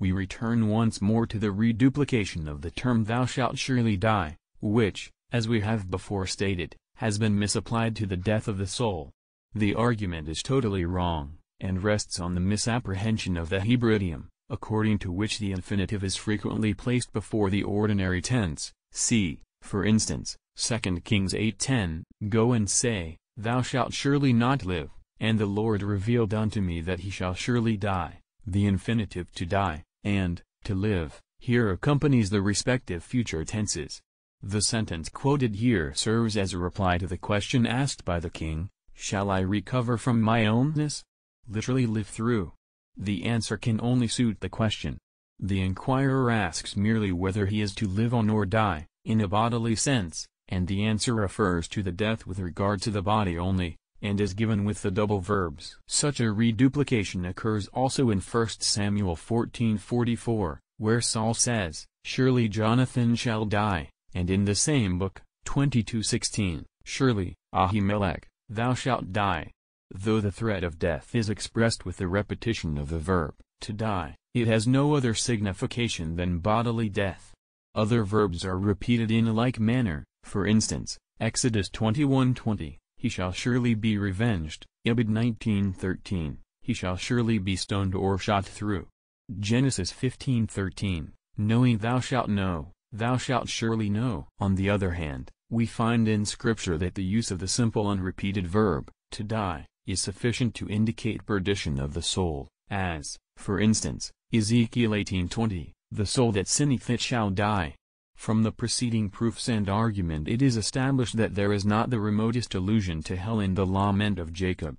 we return once more to the reduplication of the term thou shalt surely die, which, as we have before stated, has been misapplied to the death of the soul. The argument is totally wrong, and rests on the misapprehension of the Hebrew idiom, according to which the infinitive is frequently placed before the ordinary tense, see, for instance, 2 Kings 8.10, Go and say, Thou shalt surely not live, and the Lord revealed unto me that he shall surely die the infinitive to die, and, to live, here accompanies the respective future tenses. The sentence quoted here serves as a reply to the question asked by the king, Shall I recover from my illness? Literally live through. The answer can only suit the question. The inquirer asks merely whether he is to live on or die, in a bodily sense, and the answer refers to the death with regard to the body only and is given with the double verbs. Such a reduplication occurs also in 1 Samuel 14:44, where Saul says, Surely Jonathan shall die, and in the same book, 22:16, Surely, Ahimelech, thou shalt die. Though the threat of death is expressed with the repetition of the verb, to die, it has no other signification than bodily death. Other verbs are repeated in like manner, for instance, Exodus 21:20, he shall surely be revenged, Ibid 19.13, he shall surely be stoned or shot through. Genesis 15.13, knowing thou shalt know, thou shalt surely know. On the other hand, we find in Scripture that the use of the simple unrepeated verb, to die, is sufficient to indicate perdition of the soul, as, for instance, Ezekiel 18.20, the soul that sinneth it shall die. From the preceding proofs and argument it is established that there is not the remotest allusion to hell in the lament of Jacob.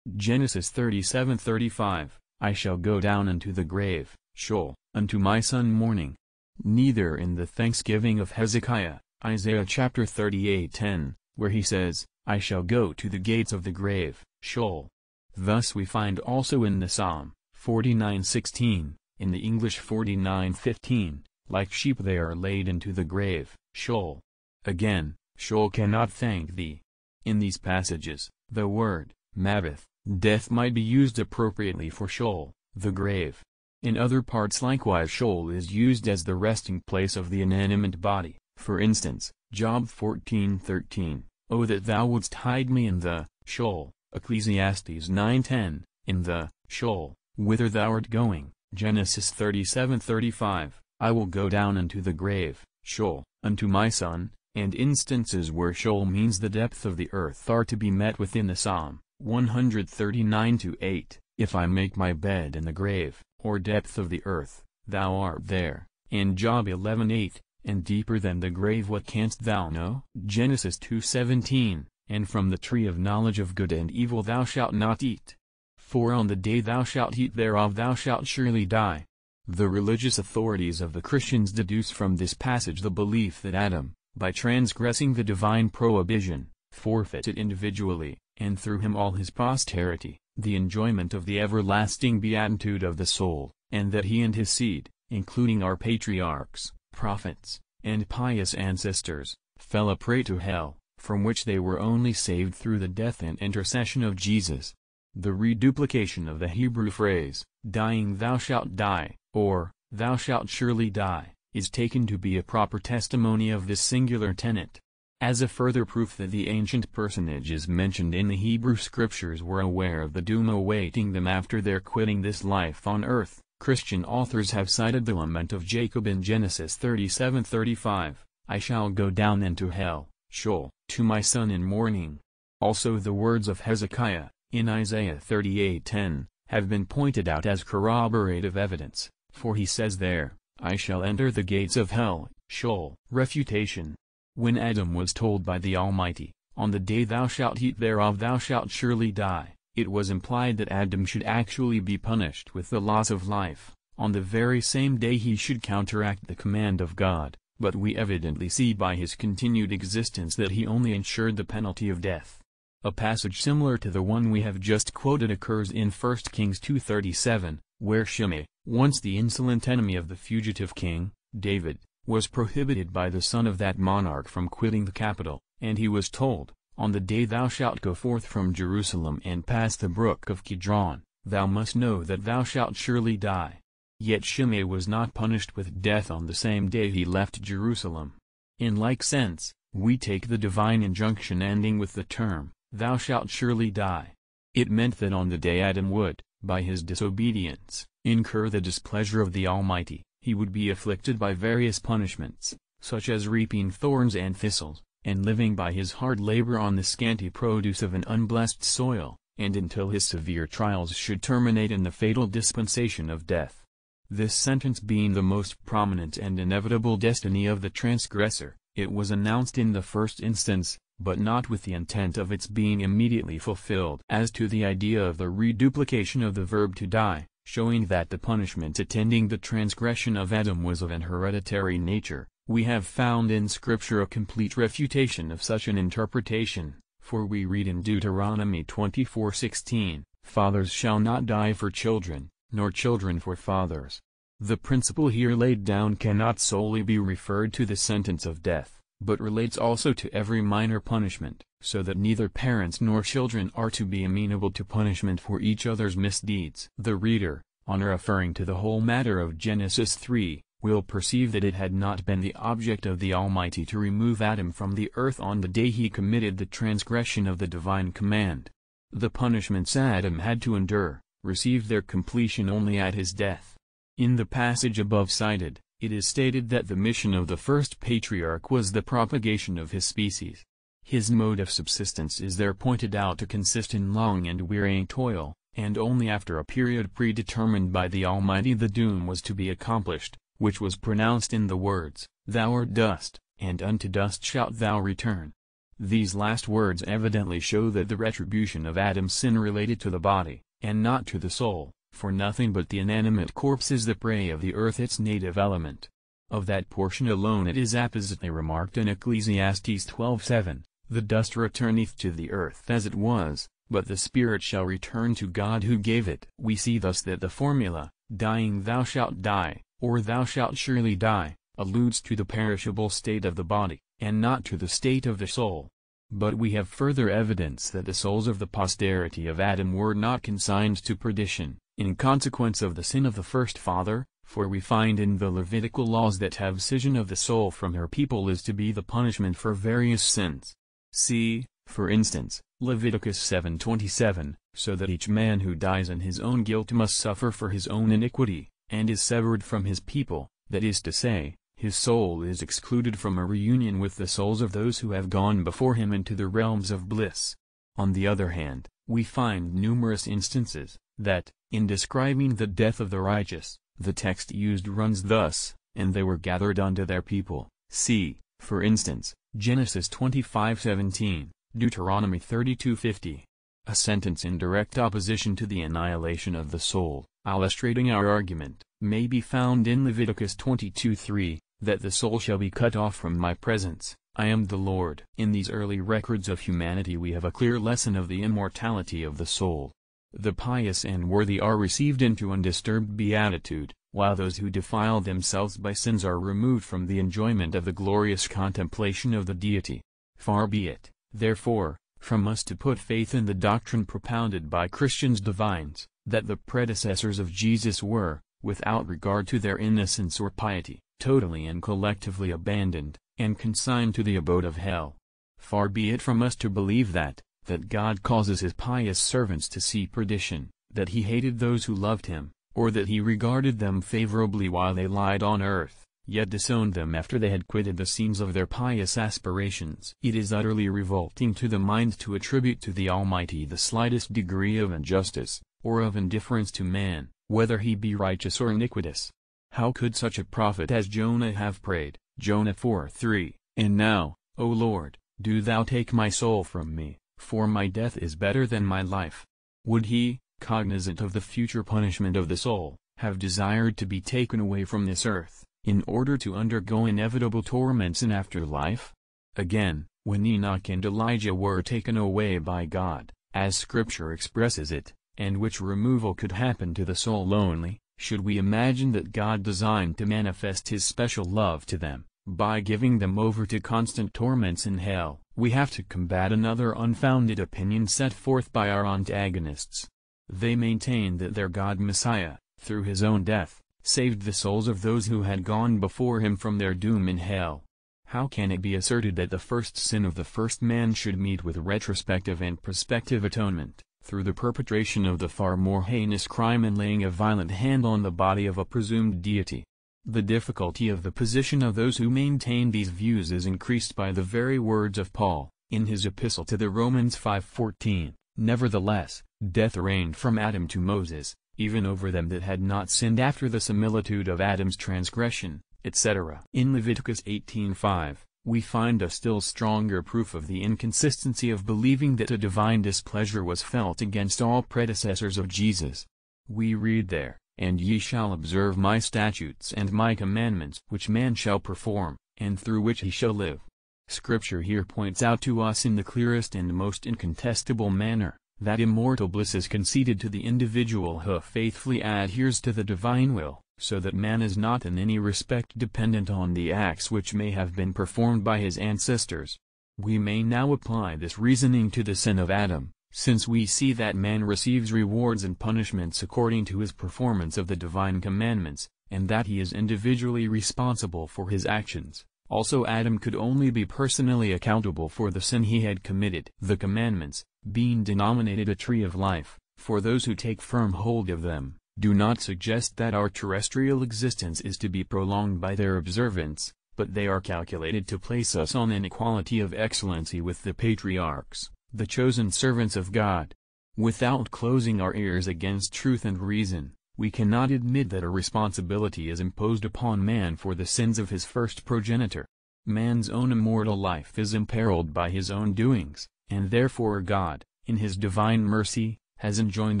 Genesis 37:35, I shall go down unto the grave, Sheol, unto my son mourning. Neither in the thanksgiving of Hezekiah, Isaiah chapter 38:10, where he says, I shall go to the gates of the grave, Sheol. Thus we find also in the Psalm 49:16, in the English 49:15, like sheep they are laid into the grave. Sheol. Again, Sheol cannot thank thee. In these passages, the word, Mabith, death might be used appropriately for Sheol, the grave. In other parts likewise Sheol is used as the resting place of the inanimate body, for instance, Job 14 13, O oh, that thou wouldst hide me in the, Sheol, Ecclesiastes 9:10, in the, Sheol, whither thou art going, Genesis 37:35. I will go down into the grave, Sheol, unto my son, and instances where Sheol means the depth of the earth are to be met with in the Psalm 139-8, If I make my bed in the grave, or depth of the earth, thou art there, and Job 11-8, and deeper than the grave what canst thou know? Genesis 2:17, and from the tree of knowledge of good and evil thou shalt not eat. For on the day thou shalt eat thereof thou shalt surely die. The religious authorities of the Christians deduce from this passage the belief that Adam, by transgressing the divine prohibition, forfeited individually, and through him all his posterity, the enjoyment of the everlasting beatitude of the soul, and that he and his seed, including our patriarchs, prophets, and pious ancestors, fell a prey to hell, from which they were only saved through the death and intercession of Jesus. The reduplication of the Hebrew phrase, dying thou shalt die, or, Thou shalt surely die, is taken to be a proper testimony of this singular tenet. As a further proof that the ancient personages mentioned in the Hebrew Scriptures were aware of the doom awaiting them after their quitting this life on earth, Christian authors have cited the lament of Jacob in Genesis 37:35, I shall go down into hell, Sheol, to my son in mourning. Also the words of Hezekiah, in Isaiah 38:10, have been pointed out as corroborative evidence. For he says there, I shall enter the gates of hell, Sheol. Refutation. When Adam was told by the Almighty, On the day thou shalt eat thereof thou shalt surely die, it was implied that Adam should actually be punished with the loss of life, on the very same day he should counteract the command of God, but we evidently see by his continued existence that he only ensured the penalty of death. A passage similar to the one we have just quoted occurs in 1 Kings 2.37, where Shimei, once the insolent enemy of the fugitive king, David, was prohibited by the son of that monarch from quitting the capital, and he was told, On the day thou shalt go forth from Jerusalem and pass the brook of Kidron, thou must know that thou shalt surely die. Yet Shimei was not punished with death on the same day he left Jerusalem. In like sense, we take the divine injunction ending with the term, Thou shalt surely die, it meant that on the day Adam would, by his disobedience, incur the displeasure of the Almighty, he would be afflicted by various punishments, such as reaping thorns and thistles, and living by his hard labor on the scanty produce of an unblessed soil, and until his severe trials should terminate in the fatal dispensation of death. This sentence being the most prominent and inevitable destiny of the transgressor, it was announced in the first instance, but not with the intent of its being immediately fulfilled. As to the idea of the reduplication of the verb to die, showing that the punishment attending the transgression of Adam was of an hereditary nature, we have found in Scripture a complete refutation of such an interpretation, for we read in Deuteronomy 24:16, Fathers shall not die for children, nor children for fathers. The principle here laid down cannot solely be referred to the sentence of death but relates also to every minor punishment, so that neither parents nor children are to be amenable to punishment for each other's misdeeds. The reader, on referring to the whole matter of Genesis 3, will perceive that it had not been the object of the Almighty to remove Adam from the earth on the day he committed the transgression of the divine command. The punishments Adam had to endure, received their completion only at his death. In the passage above cited, it is stated that the mission of the first patriarch was the propagation of his species. His mode of subsistence is there pointed out to consist in long and wearying toil, and only after a period predetermined by the Almighty the doom was to be accomplished, which was pronounced in the words, Thou art dust, and unto dust shalt thou return. These last words evidently show that the retribution of Adam's sin related to the body, and not to the soul. For nothing but the inanimate corpse is the prey of the earth its native element. Of that portion alone it is appositely remarked in Ecclesiastes 12:7, The dust returneth to the earth as it was, but the spirit shall return to God who gave it. We see thus that the formula, dying thou shalt die, or thou shalt surely die, alludes to the perishable state of the body, and not to the state of the soul. But we have further evidence that the souls of the posterity of Adam were not consigned to perdition, in consequence of the sin of the first father, for we find in the Levitical laws that have scission of the soul from her people is to be the punishment for various sins. See, for instance, Leviticus 7:27, so that each man who dies in his own guilt must suffer for his own iniquity, and is severed from his people, that is to say, his soul is excluded from a reunion with the souls of those who have gone before him into the realms of bliss. On the other hand, we find numerous instances, that, in describing the death of the righteous, the text used runs thus, and they were gathered unto their people, see, for instance, Genesis 25:17, Deuteronomy 32:50. A sentence in direct opposition to the annihilation of the soul, illustrating our argument, may be found in Leviticus 22:3, that the soul shall be cut off from my presence, I am the Lord. In these early records of humanity we have a clear lesson of the immortality of the soul, the pious and worthy are received into undisturbed beatitude, while those who defile themselves by sins are removed from the enjoyment of the glorious contemplation of the Deity. Far be it, therefore, from us to put faith in the doctrine propounded by Christians divines, that the predecessors of Jesus were, without regard to their innocence or piety, totally and collectively abandoned, and consigned to the abode of hell. Far be it from us to believe that, that God causes his pious servants to see perdition, that he hated those who loved him, or that he regarded them favorably while they lied on earth, yet disowned them after they had quitted the scenes of their pious aspirations. It is utterly revolting to the mind to attribute to the Almighty the slightest degree of injustice, or of indifference to man, whether he be righteous or iniquitous. How could such a prophet as Jonah have prayed, Jonah 4:3, and now, O Lord, do thou take my soul from me, for my death is better than my life. Would he, cognizant of the future punishment of the soul, have desired to be taken away from this earth, in order to undergo inevitable torments in afterlife? Again, when Enoch and Elijah were taken away by God, as Scripture expresses it, and which removal could happen to the soul only, should we imagine that God designed to manifest his special love to them, by giving them over to constant torments in hell, we have to combat another unfounded opinion set forth by our antagonists. They maintain that their God Messiah, through his own death, saved the souls of those who had gone before him from their doom in hell. How can it be asserted that the first sin of the first man should meet with retrospective and prospective atonement, through the perpetration of the far more heinous crime and laying a violent hand on the body of a presumed deity? The difficulty of the position of those who maintain these views is increased by the very words of Paul, in his epistle to the Romans 5.14, Nevertheless, death reigned from Adam to Moses, even over them that had not sinned after the similitude of Adam's transgression, etc. In Leviticus 18.5, we find a still stronger proof of the inconsistency of believing that a divine displeasure was felt against all predecessors of Jesus. We read there, and ye shall observe my statutes and my commandments which man shall perform, and through which he shall live. Scripture here points out to us in the clearest and most incontestable manner, that immortal bliss is conceded to the individual who faithfully adheres to the divine will, so that man is not in any respect dependent on the acts which may have been performed by his ancestors. We may now apply this reasoning to the sin of Adam, since we see that man receives rewards and punishments according to his performance of the divine commandments, and that he is individually responsible for his actions. Also Adam could only be personally accountable for the sin he had committed. The commandments, being denominated a tree of life, for those who take firm hold of them, do not suggest that our terrestrial existence is to be prolonged by their observance, but they are calculated to place us on an equality of excellency with the patriarchs the chosen servants of God. Without closing our ears against truth and reason, we cannot admit that a responsibility is imposed upon man for the sins of his first progenitor. Man's own immortal life is imperiled by his own doings, and therefore God, in his divine mercy, has enjoined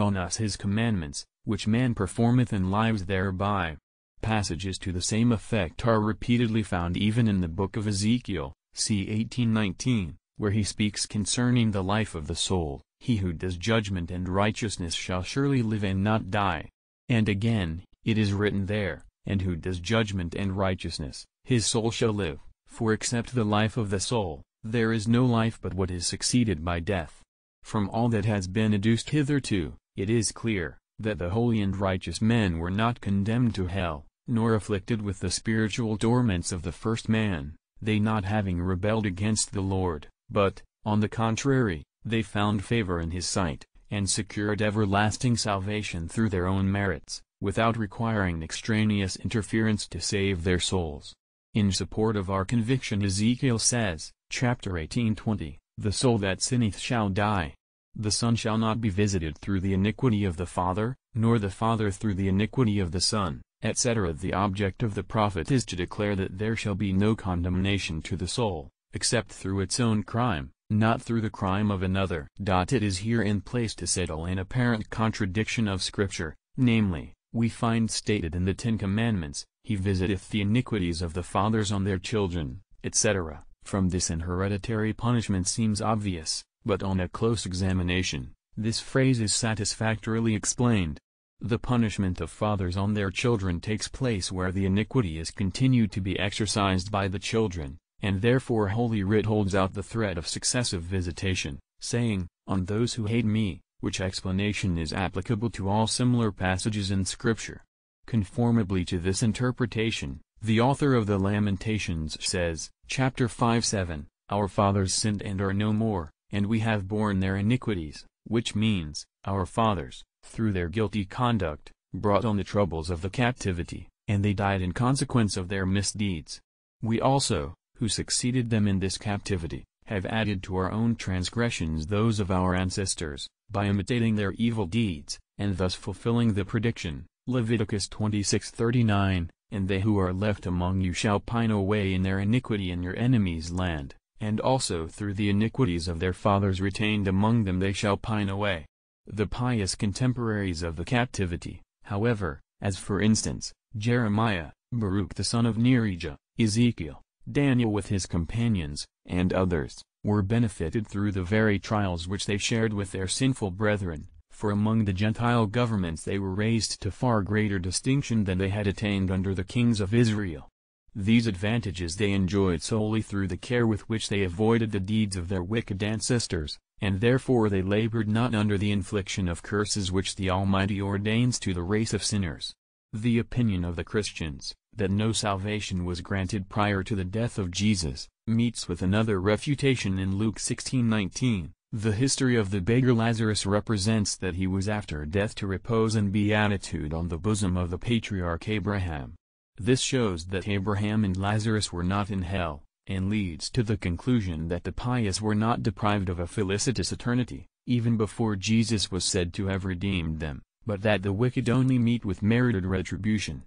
on us his commandments, which man performeth and lives thereby. Passages to the same effect are repeatedly found even in the book of Ezekiel, see 1819 where he speaks concerning the life of the soul, He who does judgment and righteousness shall surely live and not die. And again, it is written there, And who does judgment and righteousness, his soul shall live, for except the life of the soul, there is no life but what is succeeded by death. From all that has been adduced hitherto, it is clear, that the holy and righteous men were not condemned to hell, nor afflicted with the spiritual torments of the first man, they not having rebelled against the Lord, but, on the contrary, they found favor in his sight, and secured everlasting salvation through their own merits, without requiring extraneous interference to save their souls. In support of our conviction Ezekiel says, chapter 18:20, The soul that sinneth shall die. The Son shall not be visited through the iniquity of the Father, nor the Father through the iniquity of the Son, etc. The object of the prophet is to declare that there shall be no condemnation to the soul, except through its own crime, not through the crime of another. It is here in place to settle an apparent contradiction of Scripture, namely, we find stated in the Ten Commandments, He visiteth the iniquities of the fathers on their children, etc. From this an hereditary punishment seems obvious, but on a close examination, this phrase is satisfactorily explained. The punishment of fathers on their children takes place where the iniquity is continued to be exercised by the children, and therefore Holy Writ holds out the threat of successive visitation, saying, On those who hate me, which explanation is applicable to all similar passages in Scripture. Conformably to this interpretation, the author of the Lamentations says, chapter 5 7, Our fathers sinned and are no more, and we have borne their iniquities, which means, our fathers, through their guilty conduct, brought on the troubles of the captivity, and they died in consequence of their misdeeds. We also, who succeeded them in this captivity, have added to our own transgressions those of our ancestors, by imitating their evil deeds, and thus fulfilling the prediction, Leviticus 26:39, And they who are left among you shall pine away in their iniquity in your enemy's land, and also through the iniquities of their fathers retained among them they shall pine away. The pious contemporaries of the captivity, however, as for instance, Jeremiah, Baruch the son of Nerijah, Ezekiel, Daniel with his companions, and others, were benefited through the very trials which they shared with their sinful brethren, for among the Gentile governments they were raised to far greater distinction than they had attained under the kings of Israel. These advantages they enjoyed solely through the care with which they avoided the deeds of their wicked ancestors, and therefore they labored not under the infliction of curses which the Almighty ordains to the race of sinners. The opinion of the Christians, that no salvation was granted prior to the death of Jesus, meets with another refutation in Luke 16:19. The history of the beggar Lazarus represents that he was after death to repose in beatitude on the bosom of the patriarch Abraham. This shows that Abraham and Lazarus were not in hell, and leads to the conclusion that the pious were not deprived of a felicitous eternity, even before Jesus was said to have redeemed them, but that the wicked only meet with merited retribution.